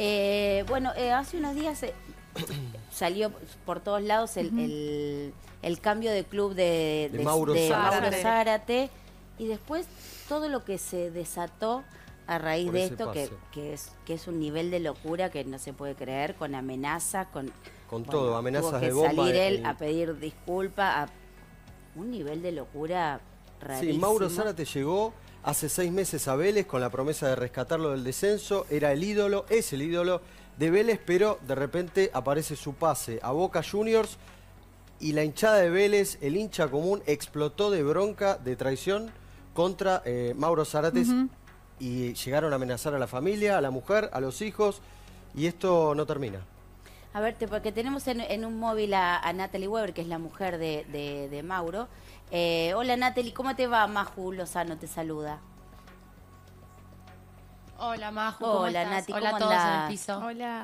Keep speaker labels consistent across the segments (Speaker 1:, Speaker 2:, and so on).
Speaker 1: Eh, bueno, eh, hace unos días eh, salió por todos lados el, cambio de club de, Mauro, Zárate. y después todo lo que se desató a raíz de esto, que, es, que es un nivel de locura que no se puede creer, con amenazas, con... todo, amenazas de bomba. salir él a pedir disculpas, a un nivel de locura rarísimo. Sí, Mauro Zárate
Speaker 2: llegó hace seis meses a Vélez con la promesa de rescatarlo del descenso. Era el ídolo, es el ídolo de Vélez, pero de repente aparece su pase a Boca Juniors y la hinchada de Vélez, el hincha común, explotó de bronca, de traición contra eh, Mauro Zarates y llegaron a amenazar a la familia, a la mujer, a los hijos y esto no termina.
Speaker 1: A verte, porque tenemos en, un móvil a, Natalie Weber, que es la mujer de Mauro, eh, hola Natalie, ¿cómo te va? Maju Lozano te saluda.
Speaker 3: Hola Maju, ¿cómo Hola estás? Hola a todos Hola,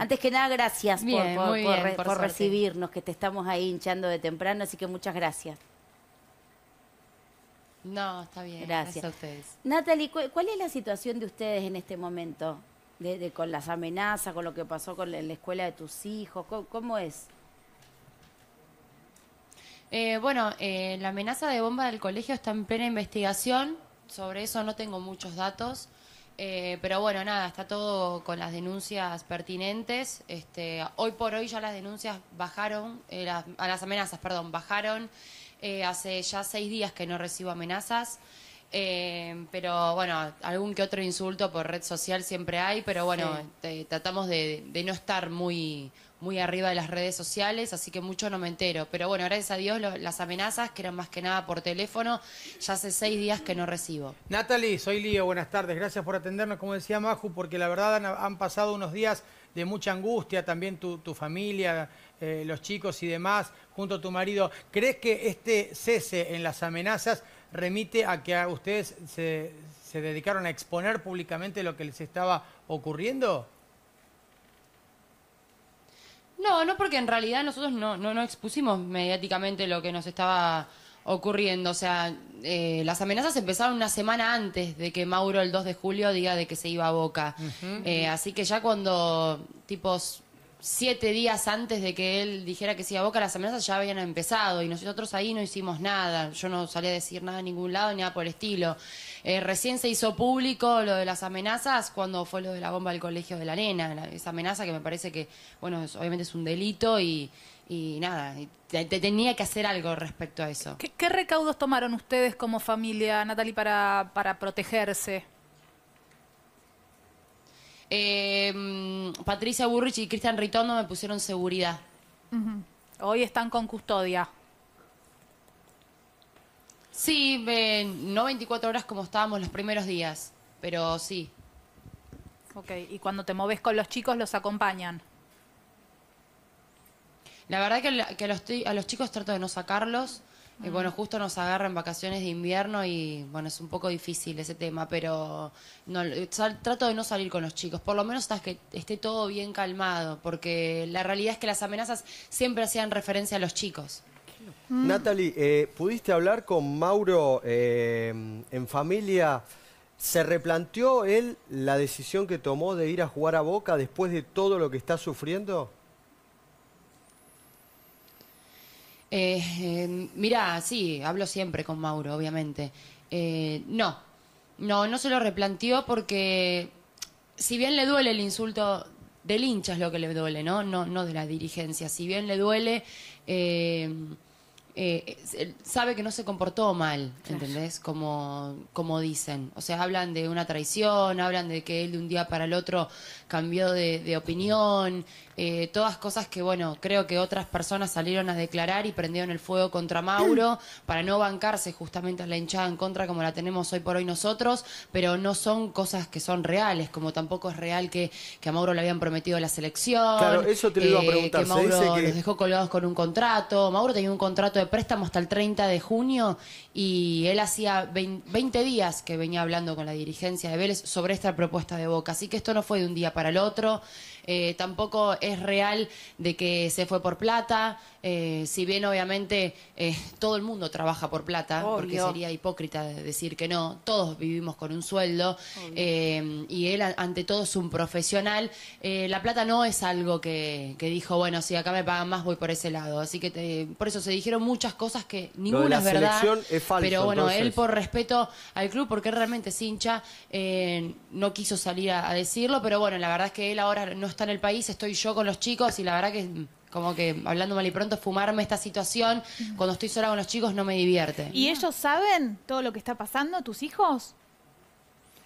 Speaker 3: Antes que
Speaker 1: nada, gracias por, recibirnos, que te estamos ahí hinchando de temprano, así que muchas gracias. No, está bien. Gracias, a ustedes. Natalie, ¿cuál es la situación de ustedes en este momento? De, con las amenazas, con lo que pasó con la, escuela de tus hijos, cómo es?
Speaker 3: Eh, bueno, eh, la amenaza de bomba del colegio está en plena investigación. Sobre eso no tengo muchos datos. Eh, pero bueno, nada, está todo con las denuncias pertinentes. Este, hoy por hoy ya las denuncias bajaron, las, a las amenazas, perdón, bajaron. hace ya seis días que no recibo amenazas. pero bueno, algún que otro insulto por red social siempre hay, pero bueno, tratamos de no estar muy, muy arriba de las redes sociales, así que mucho no me entero. Pero bueno, gracias a Dios las amenazas, que eran más que nada por teléfono, ya hace seis días que no recibo.
Speaker 4: Natalie, soy Lío, buenas tardes. Gracias por atendernos, como decía Maju, porque la verdad han, pasado unos días de mucha angustia, también tu, familia, eh, los chicos y demás, junto a tu marido. ¿Crees que este cese en las amenazas remite a que a ustedes se, se dedicaron a exponer públicamente lo que les estaba ocurriendo?
Speaker 3: No, no, porque en realidad nosotros no, no, no expusimos mediáticamente lo que nos estaba ocurriendo. O sea, eh, las amenazas empezaron una semana antes de que Mauro el 2 de julio diga de que se iba a Boca. Eh, así que ya cuando tipos siete días antes de que él dijera que sí a Boca, las amenazas ya habían empezado y nosotros ahí no hicimos nada. Yo no salí a decir nada a ningún lado ni nada por el estilo. Eh, recién se hizo público lo de las amenazas cuando fue lo de la bomba del colegio de la nena. esa amenaza que me parece que, bueno, obviamente es un delito y, nada, tenía que hacer algo respecto a eso. ¿Qué, recaudos tomaron ustedes como familia, Natalie, para, para protegerse? Em, Patricia Burrich y Cristian Ritondo me pusieron seguridad. Hoy están con custodia. Sí, no 24 horas como estábamos los primeros días, pero sí. Ok, y cuando te
Speaker 1: moves con los chicos, ¿los acompañan?
Speaker 3: La verdad que, los, a los chicos trato de no sacarlos bueno, justo nos agarra en vacaciones de invierno y bueno, es un poco difícil ese tema, pero no, trato de no salir con los chicos, por lo menos hasta que esté todo bien calmado, porque la realidad es que las amenazas siempre hacían referencia a los chicos.
Speaker 2: Mm. Natalie, eh, ¿pudiste hablar con Mauro eh, en familia? ¿Se replanteó él la decisión que tomó de ir a jugar a Boca después de todo lo que está sufriendo?
Speaker 3: Eh, em, mira, sí, hablo siempre con Mauro, obviamente. Eh, no, no, no se lo replanteó porque si bien le duele el insulto del hincha es lo que le duele, ¿no? No, no de la dirigencia. Si bien le duele, eh, eh, sabe que no se comportó mal, ¿entendés? Como, como dicen. O sea, hablan de una traición, hablan de que él de un día para el otro cambió de, opinión, eh, todas cosas que, bueno, creo que otras personas salieron a declarar y prendieron el fuego contra Mauro para no bancarse justamente a la hinchada en contra como la tenemos hoy por hoy nosotros, pero no son cosas que son reales, como tampoco es real que, a Mauro le habían prometido la selección. Claro, eso te lo iba a eh, preguntar. que Mauro los dejó colgados con un contrato. Mauro tenía un contrato de préstamo hasta el 30 de junio y él hacía 20 días que venía hablando con la dirigencia de Vélez sobre esta propuesta de Boca. Así que esto no fue de un día para el otro. Eh, tampoco es real de que se fue por plata, eh, si bien obviamente eh, todo el mundo trabaja por plata, porque sería hipócrita decir que no, todos vivimos con un sueldo y él ante todo es un profesional, la plata no es algo que, dijo, bueno, si acá me pagan más voy por ese lado, así que por eso se dijeron muchas cosas que ninguna es verdad, pero bueno, él por respeto al club, porque realmente es hincha, no quiso salir a, a decirlo, pero bueno, la verdad es que él ahora no está en el país, estoy yo con los chicos y la verdad que mm, como que hablando mal y pronto, fumarme esta situación, cuando estoy sola con los chicos no me divierte. ¿Y ellos saben todo lo que está pasando, tus hijos?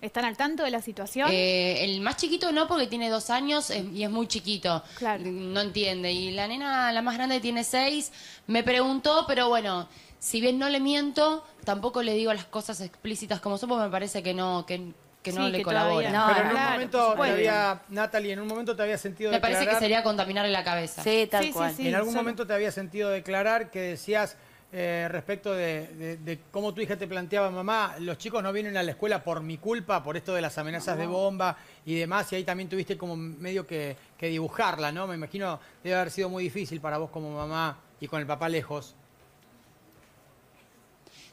Speaker 3: ¿Están al tanto de la situación? Eh, el más chiquito no, porque tiene dos años eh, y es muy chiquito. No entiende. Y la nena, la más grande, tiene seis. Me preguntó, pero bueno, si bien no le miento, tampoco le digo las cosas explícitas como son, porque me parece que no, que, que no le colabora. pero en un momento te había, Natalie, en un momento te había sentido Me parece que sería contaminarle la cabeza. Sí, tal cual. en algún
Speaker 4: momento te había sentido declarar que decías eh, respecto de, cómo tu hija te planteaba, mamá, los chicos no vienen a la escuela por mi culpa, por esto de las amenazas de bomba y demás, y ahí también tuviste como medio que, que dibujarla, ¿no? Me imagino debe haber sido muy difícil para vos como mamá y con el papá lejos.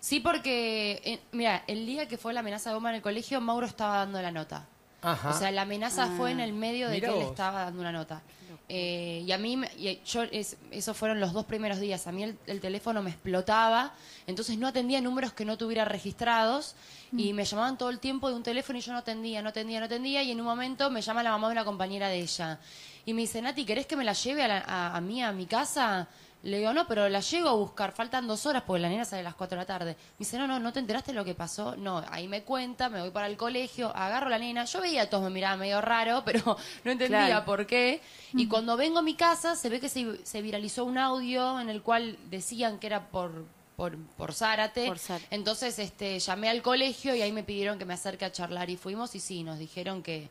Speaker 3: Sí, porque, eh, mira, el día que fue la amenaza de bomba en el colegio, Mauro estaba dando la nota. O sea, la amenaza fue en ah. el medio de que él estaba dando una nota. Eh, y a mí, yo, esos fueron los dos primeros días. A mí el, teléfono me explotaba, entonces no atendía números que no tuviera registrados mm. y me llamaban todo el tiempo de un teléfono y yo no atendía, no atendía, no atendía. Y en un momento me llama la mamá de una compañera de ella y me dice, Nati, ¿querés que me la lleve a mí, a mi casa? Le digo, no, pero la llego a buscar, faltan dos horas porque la nena sale a las cuatro de la tarde. Me dice, no, no, ¿no te enteraste de lo que pasó? No, ahí me cuenta, me voy para el colegio, agarro a la nena. Yo veía a todos, me miraba medio raro, pero no entendía por qué. Y cuando vengo a mi casa, se ve que se, viralizó un audio en el cual decían que era por, por, por Zárate. Entonces este, llamé al colegio y ahí me pidieron que me acerque a charlar y fuimos y sí, nos dijeron que,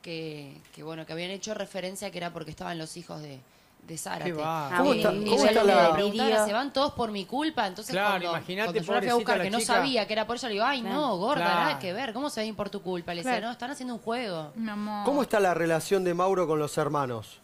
Speaker 3: que, bueno, que habían hecho referencia que era porque estaban los hijos de de Sara ¿Cómo ¿se van todos por mi culpa? Entonces, Claro, imagínate, a buscar, que no sabía que era por eso, le digo, ay, no, gorda, nada que ver, ¿cómo se ven por tu culpa? Le decía, no, están haciendo un juego. ¿Cómo
Speaker 2: está la relación de Mauro con los hermanos?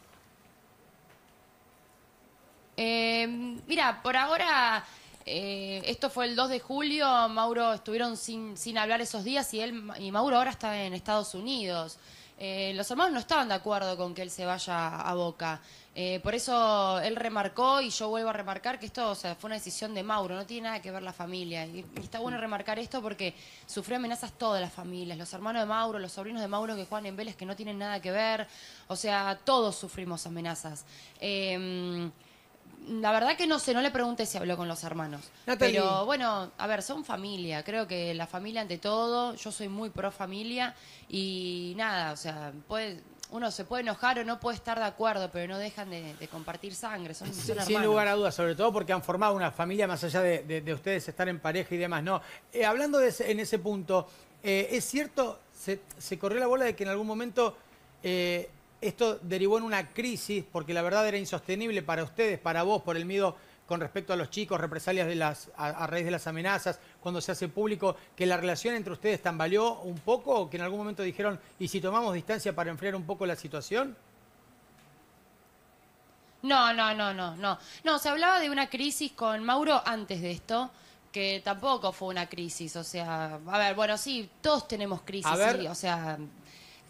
Speaker 3: Em, mira, por ahora, eh, esto fue el 2 de julio, Mauro estuvieron sin, sin hablar esos días y él y Mauro ahora está en Estados Unidos. Eh, los hermanos no estaban de acuerdo con que él se vaya a Boca. Eh, por eso él remarcó y yo vuelvo a remarcar que esto fue una decisión de Mauro, no tiene nada que ver la familia. Y, está bueno remarcar esto porque sufrió amenazas todas las familias, los hermanos de Mauro, los sobrinos de Mauro que juegan en Vélez que no tienen nada que ver, o sea, todos sufrimos amenazas. Em, la verdad que no sé, no le pregunté si habló con los hermanos. Pero bueno, a ver, son familia, creo que la familia ante todo, yo soy muy pro familia y nada, o sea, puede uno se puede enojar o no puede estar de acuerdo, pero no dejan de, compartir sangre. Son, sin lugar a
Speaker 4: dudas, sobre todo porque han formado una familia más allá de, ustedes estar en pareja y demás. No, eh, hablando en ese punto, eh, es cierto, se, corrió la bola de que en algún momento eh, esto derivó en una crisis, porque la verdad era insostenible para ustedes, para vos, por el miedo con respecto a los chicos, represalias de las, a, raíz de las amenazas, cuando se hace público, que la relación entre ustedes tambaleó un poco que en algún momento dijeron, ¿y si tomamos distancia para enfriar un poco la situación?
Speaker 3: No, no, no, no, no. No, se hablaba de una crisis con Mauro antes de esto, que tampoco fue una crisis, o sea, a ver, bueno, sí, todos tenemos crisis, sí, o sea,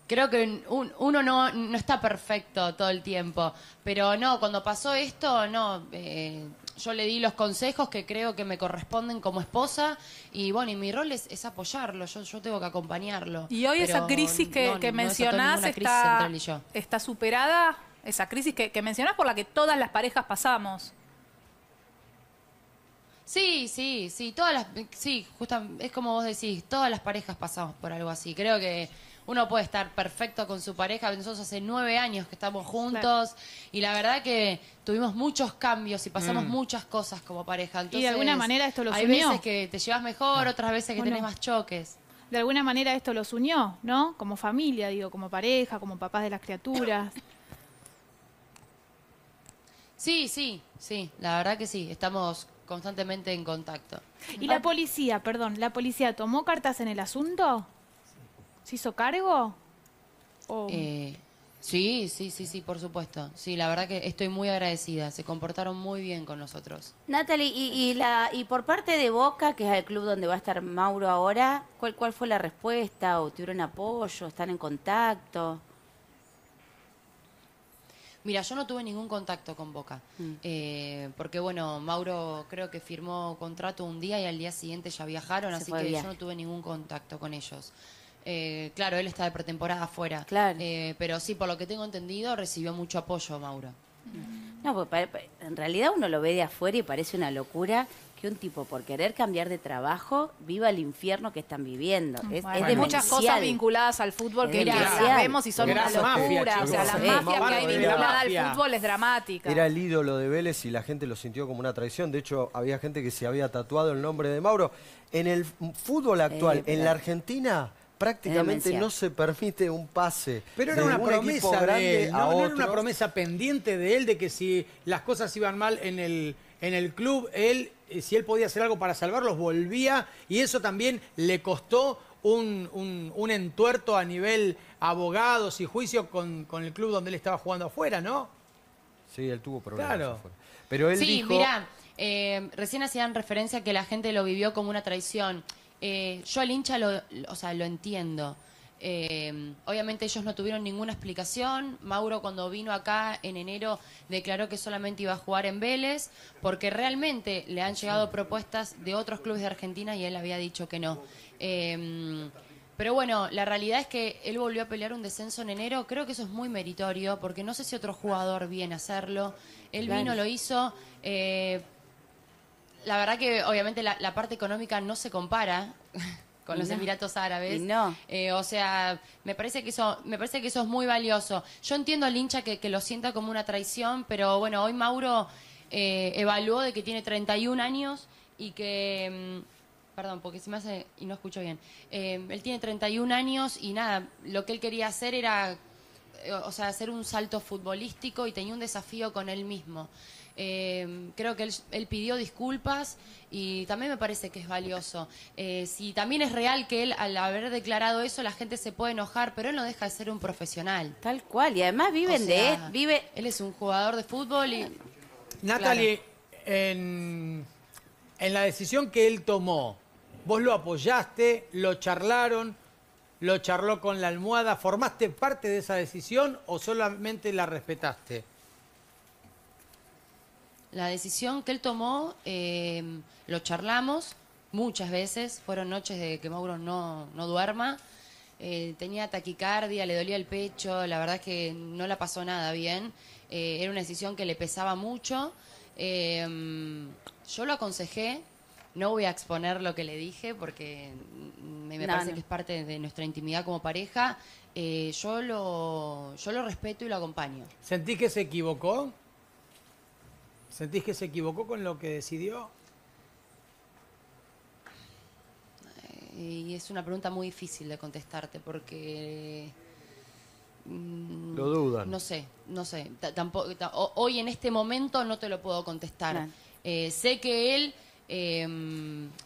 Speaker 3: creo que uno no, no está perfecto todo el tiempo, pero no, cuando pasó esto, no, eh, yo le di los consejos que creo que me corresponden como esposa y bueno, y mi rol es, apoyarlo, yo, yo tengo que acompañarlo. ¿Y hoy esa crisis que, mencionás está,
Speaker 1: superada? Esa crisis que, que mencionás por la que todas las parejas pasamos.
Speaker 3: Sí, sí, sí, todas las, sí, justa, es como vos decís, todas las parejas pasamos por algo así. Creo que uno puede estar perfecto con su pareja. Nosotros hace nueve años que estamos juntos y la verdad que tuvimos muchos cambios y pasamos mm. muchas cosas como pareja. y de alguna manera esto los unió. Hay veces que te llevas mejor, otras veces que tenés más choques. De alguna manera esto los unió, ¿no? Como familia, digo, como pareja, como papás de las criaturas. Sí, sí, sí, la verdad que sí, estamos constantemente en contacto. ¿Y la policía, perdón, la policía tomó cartas en el asunto? ¿Se hizo cargo? Eh, sí, sí, sí, sí, por supuesto. Sí, la verdad que estoy muy agradecida. Se comportaron muy bien con nosotros.
Speaker 1: Natalie, y, la, y por parte de Boca, que es el club donde va a estar Mauro ahora, ¿cuál, cuál fue la respuesta? ¿O tuvieron apoyo? ¿Están en contacto? Mira, yo no tuve ningún contacto con Boca, mm. eh, porque
Speaker 3: bueno, Mauro creo que firmó contrato un día y al día siguiente ya viajaron, así que yo no tuve ningún contacto con ellos. Eh, claro, él está de pretemporada afuera. Claro. Eh, pero sí, por lo que tengo entendido, recibió mucho apoyo Mauro.
Speaker 1: No, pues, en realidad uno lo ve de afuera y parece una locura que un tipo por querer cambiar de trabajo viva el infierno que están viviendo. Es, de muchas cosas vinculadas al fútbol que vemos y son Era una locura. o sea, la mafia que hay vinculada al fútbol es dramática. Era
Speaker 2: el ídolo de Vélez y la gente lo sintió como una traición. De hecho, había gente que se había tatuado el nombre de Mauro. En el fútbol actual, eh, en la Argentina prácticamente no se permite un pase. Pero era una promesa grande era una
Speaker 4: promesa pendiente de él de que si las cosas iban mal en el, en el club, él, eh, si él podía hacer algo para salvarlos, volvía y eso también le costó un, un, entuerto a nivel abogados y juicio con, el club donde él estaba jugando afuera, ¿no? Sí, él tuvo problemas. Pero él sí, dijo... mirá,
Speaker 3: eh, recién hacían referencia que la gente lo vivió como una traición. Eh, yo al hincha lo, sea, lo entiendo. Eh, obviamente ellos no tuvieron ninguna explicación. Mauro cuando vino acá en enero declaró que solamente iba a jugar en Vélez porque realmente le han llegado propuestas de otros clubes de Argentina y él había dicho que no. Em, pero bueno, la realidad es que él volvió a pelear un descenso en enero. Creo que eso es muy meritorio porque no sé si otro jugador viene a hacerlo. Él vino, lo hizo. Eh, la verdad que obviamente la, parte económica no se compara con los Emiratos Árabes. No. Eh, o sea, me parece que eso, me parece que eso es muy valioso. Yo entiendo al hincha que, lo sienta como una traición, pero bueno, hoy Mauro eh, evaluó de que tiene 31 años y que mm, perdón, porque se me hace y no escucho bien. Eh, él tiene 31 años y nada, lo que él quería hacer era, eh, o sea, hacer un salto futbolístico y tenía un desafío con él mismo. Em, creo que él, pidió disculpas y también me parece que es valioso. Eh, si también es real que él, al haber declarado eso, la gente se puede enojar, pero él no deja de ser un profesional. Tal cual, y además viven de él. Vive... Él es un jugador de fútbol y.
Speaker 4: Natalie, en la decisión que él tomó, vos lo apoyaste, lo charlaron, lo charló con la almohada, ¿formaste parte de esa decisión o solamente la respetaste?
Speaker 3: La decisión que él tomó, eh, lo charlamos muchas veces, fueron noches de que Mauro no, duerma, eh, tenía taquicardia, le dolía el pecho, la verdad es que no la pasó nada bien, eh, era una decisión que le pesaba mucho. yo lo aconsejé, no voy a exponer lo que le dije porque me, parece que es parte de nuestra intimidad como pareja. yo, lo, yo lo respeto y lo acompaño. Sentí que se equivocó? ¿Sentís que se equivocó
Speaker 4: con lo que decidió?
Speaker 3: Eh, y es una pregunta muy difícil de contestarte porque... Mm, lo dudan. No sé, no sé. Tampoco, hoy en este momento no te lo puedo contestar. Eh, sé que él eh,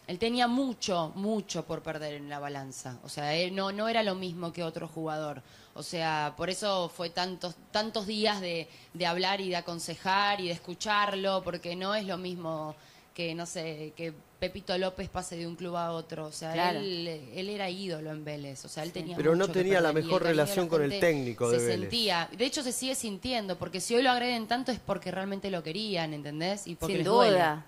Speaker 3: él tenía mucho, mucho por perder en la balanza. O sea, él no, no era lo mismo que otro jugador. O sea, por eso fue tantos, tantos días de, de hablar y de aconsejar y de escucharlo, porque no es lo mismo que, no sé, que Pepito López pase de un club a otro. O sea, él, él, era ídolo en Vélez. O sea, él tenía. Pero no tenía la mejor relación con el técnico de se sentía. De hecho, se sigue sintiendo, porque si hoy lo agreden tanto es porque realmente lo querían, ¿entendés? Y porque Sin duda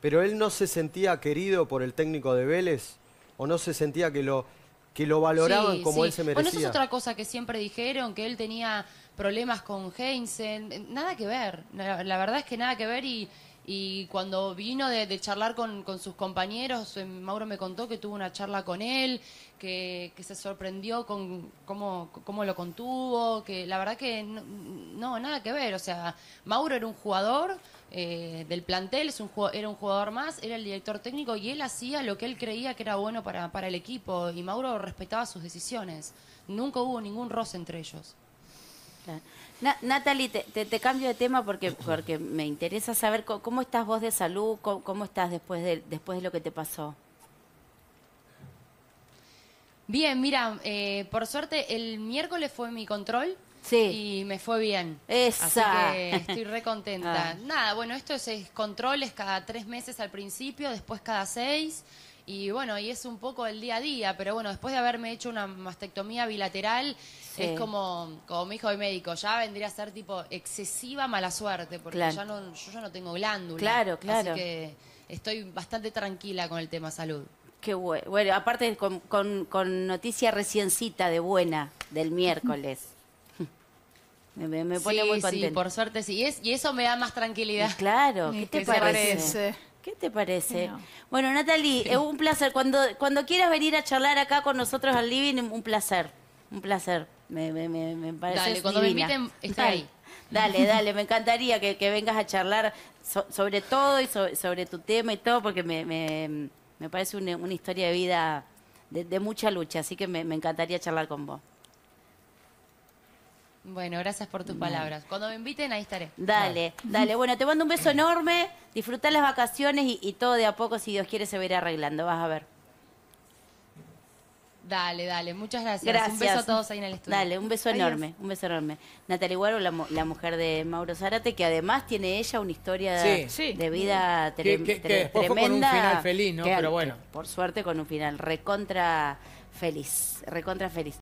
Speaker 2: pero él no se sentía querido por el técnico de Vélez o no se sentía que lo que lo valoraban como él se merecía. Bueno, eso es otra
Speaker 3: cosa que siempre dijeron, que él tenía problemas con Heinzen, eh, nada que ver, la, verdad es que nada que ver y, y cuando vino de, charlar con, sus compañeros, eh, Mauro me contó que tuvo una charla con él, que, se sorprendió con cómo, cómo, lo contuvo, que la verdad que no, nada que ver, o sea, Mauro era un jugador eh, del plantel, era un jugador más, era el director técnico y él hacía lo que él creía que era bueno para, el equipo
Speaker 1: y Mauro respetaba sus decisiones. Nunca hubo ningún roce entre ellos. Natalie, te, cambio de tema porque, me interesa saber cómo, estás vos de salud, cómo, estás después de, después de lo que te pasó.
Speaker 3: Bien, mira, eh, por suerte el miércoles fue mi control, y me fue bien. Así que estoy re contenta. Ah. Nada, bueno, esto es, controles cada tres meses al principio, después cada seis. Y bueno, y es un poco el día a día, pero bueno, después de haberme hecho una mastectomía bilateral, es como, como mi hijo de médico, ya vendría a ser tipo excesiva mala suerte, porque ya no, yo ya no tengo glándula. Claro, claro. Así que
Speaker 1: estoy bastante tranquila con el tema salud. Qué bueno. Bueno, aparte con, con, con noticia reciencita de buena del miércoles. Me, pone sí, muy por suerte sí. Y, eso me da más tranquilidad. Claro, ¿qué te parece? ¿Qué te parece? Bueno, Natalie, es un placer. Cuando, cuando quieras venir a charlar acá con nosotros al living, un placer. Un placer. Me, me, parece. Dale, cuando me inviten, está ahí. Dale, dale, me encantaría que, vengas a charlar sobre todo y sobre tu tema y todo, porque me, me, parece una, historia de vida de, mucha lucha, así que me encantaría charlar con vos. Bueno, gracias por tus mm. palabras.
Speaker 3: Cuando me inviten, ahí estaré. Dale,
Speaker 1: dale. Bueno, te mando un beso enorme. Disfruta las vacaciones y, todo de a poco, si Dios quiere, se va arreglando. Vas a ver.
Speaker 3: Dale, dale. Muchas gracias. gracias. Un beso a todos ahí en el estudio. Dale,
Speaker 1: un beso enorme, un beso enorme. Natalia Guaro, la, mujer de Mauro Zárate, que además tiene ella una historia de vida tremenda. que, tremenda. con un final feliz, ¿no? Pero bueno. Por suerte con un final recontra feliz, recontra feliz.